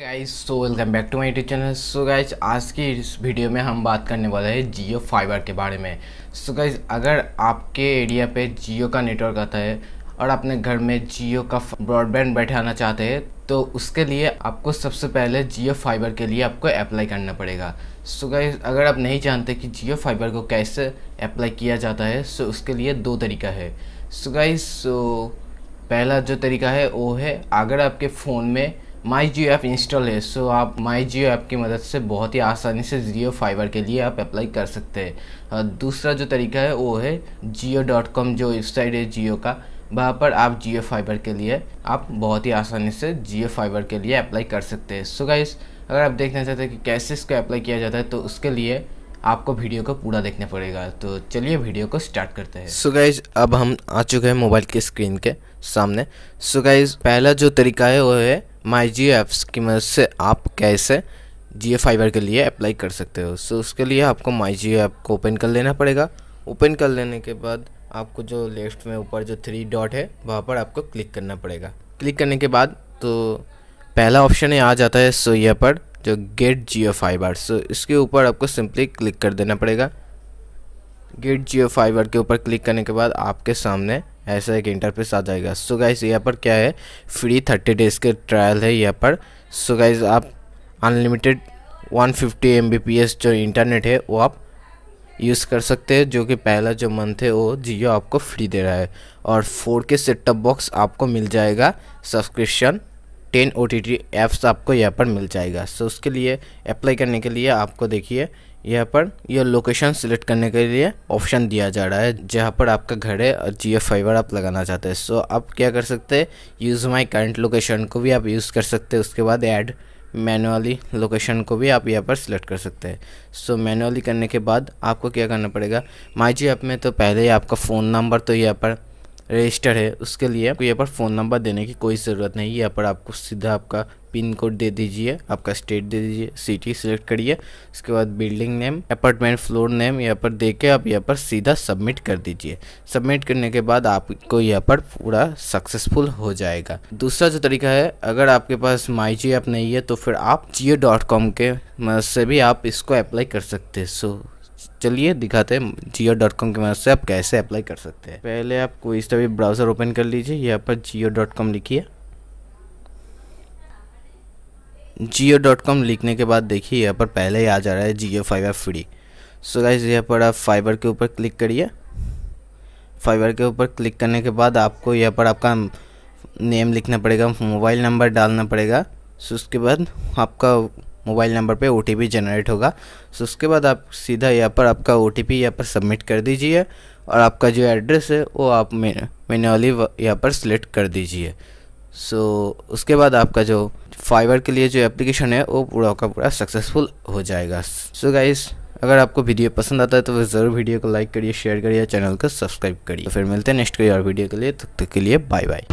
guys so welcome back to my YouTube channel so guys आज की इस video में हम बात करने वाले हैं जियो फाइबर के बारे में सो so गाइज अगर आपके एरिया पे जियो का नेटवर्क आता है और अपने घर में जियो का ब्रॉडबैंड बैठाना चाहते हैं तो उसके लिए आपको सबसे पहले जियो फाइबर के लिए आपको अप्लाई करना पड़ेगा सो so गाइज अगर आप नहीं जानते कि जियो फाइबर को कैसे अप्लाई किया जाता है सो so उसके लिए दो तरीका है सो गाइज सो पहला जो तरीका है वो है अगर आपके फ़ोन में माई जियो ऐप इंस्टॉल है सो आप माई जियो ऐप की मदद से बहुत ही आसानी से जियो फाइबर के लिए आप अप्लाई कर सकते हैं दूसरा जो तरीका है वो है जियो डॉट कॉम जो वेबसाइट है जियो का वहाँ पर आप जियो फाइबर के लिए आप बहुत ही आसानी से जियो फाइबर के लिए अप्लाई कर सकते हैं सो गाइस अगर आप देखना चाहते हैं कि कैसे इसको अप्लाई किया जाता है तो उसके लिए आपको वीडियो को पूरा देखना पड़ेगा तो चलिए वीडियो को स्टार्ट करते हैं सो गाइज अब हम आ चुके हैं मोबाइल के स्क्रीन के सामने सो so गाइज पहला जो तरीका है वो है माई जी एप्स की मदद से आप कैसे जी फाइबर के लिए अप्लाई कर सकते हो सो so, उसके लिए आपको माई जी ऐप को ओपन कर लेना पड़ेगा ओपन कर लेने के बाद आपको जो लेफ्ट में ऊपर जो थ्री डॉट है वहाँ पर आपको क्लिक करना पड़ेगा क्लिक करने के बाद तो पहला ऑप्शन आ जाता है सो यह पर जो गेट जियो फाइबर सो इसके ऊपर आपको सिंपली क्लिक कर देना पड़ेगा गेट जियो फाइबर के ऊपर क्लिक करने के बाद आपके सामने ऐसा एक इंटरफेस आ जाएगा सो गाइज यहाँ पर क्या है फ्री थर्टी डेज़ के ट्रायल है यहाँ पर सो गाइज आप अनलिमिटेड 150 फिफ्टी जो इंटरनेट है वो आप यूज़ कर सकते हैं जो कि पहला जो मंथ है वो जियो आपको फ्री दे रहा है और फोर के सेट टॉप बॉक्स आपको मिल जाएगा subscription ten O T T आपको यहाँ पर मिल जाएगा सो so, उसके लिए अप्लाई करने के लिए आपको देखिए यहाँ पर यह लोकेशन सिलेक्ट करने के लिए ऑप्शन दिया जा रहा है जहाँ पर आपका घर है और जियो फाइबर आप लगाना चाहते हैं सो आप क्या कर सकते हैं यूज़ माई करंट लोकेशन को भी आप यूज़ कर सकते हैं उसके बाद ऐड मैनुअली लोकेशन को भी आप यहाँ पर सिलेक्ट कर सकते हैं सो मैनुअली करने के बाद आपको क्या करना पड़ेगा माई जी ऐप में तो पहले ही आपका फ़ोन नंबर तो यहाँ पर रजिस्टर है उसके लिए आपको यहाँ पर फ़ोन नंबर देने की कोई ज़रूरत नहीं यहाँ पर आपको सीधा आपका पिन कोड दे दीजिए आपका स्टेट दे दीजिए सिटी सेलेक्ट करिए उसके बाद building name apartment floor name यहाँ पर दे के आप यहाँ पर सीधा सबमिट कर दीजिए सबमिट करने के बाद आपको यहाँ पर पूरा सक्सेसफुल हो जाएगा दूसरा जो तरीका है अगर आपके पास माई जी ऐप नहीं है तो फिर आप जियो डॉट कॉम के मदद से भी आप इसको अप्लाई कर सकते हैं सो चलिए दिखाते हैं जियो डॉट कॉम की मदद से आप कैसे अप्लाई कर सकते हैं पहले आप कोई सा भी ब्राउज़र ओपन कर लीजिए यहाँ पर जियो डॉट कॉम लिखिए जियो डॉट कॉम लिखने के बाद देखिए यहाँ पर पहले ही आ जा रहा है Jio fiber free so guys यहाँ पर आप फाइबर के ऊपर क्लिक करिए फाइबर के ऊपर क्लिक करने के बाद आपको यहाँ पर आपका नेम लिखना पड़ेगा मोबाइल नंबर डालना पड़ेगा सो उसके बाद आपका मोबाइल नंबर पे ओ जनरेट होगा सो उसके बाद आप सीधा यहाँ पर आपका ओ टी यहाँ पर सबमिट कर दीजिए और आपका जो एड्रेस है वो आप मैनुअली यहाँ पर सिलेक्ट कर दीजिए सो उसके बाद आपका जो फाइबर के लिए जो एप्लीकेशन है वो पूरा का पूरा सक्सेसफुल हो जाएगा सो so गाइस अगर आपको वीडियो पसंद आता है तो ज़रूर वीडियो को लाइक करिए शेयर करिए चैनल को सब्सक्राइब करिए तो फिर मिलते हैं नेक्स्ट कोई और वीडियो के लिए तब तक के लिए बाय बाय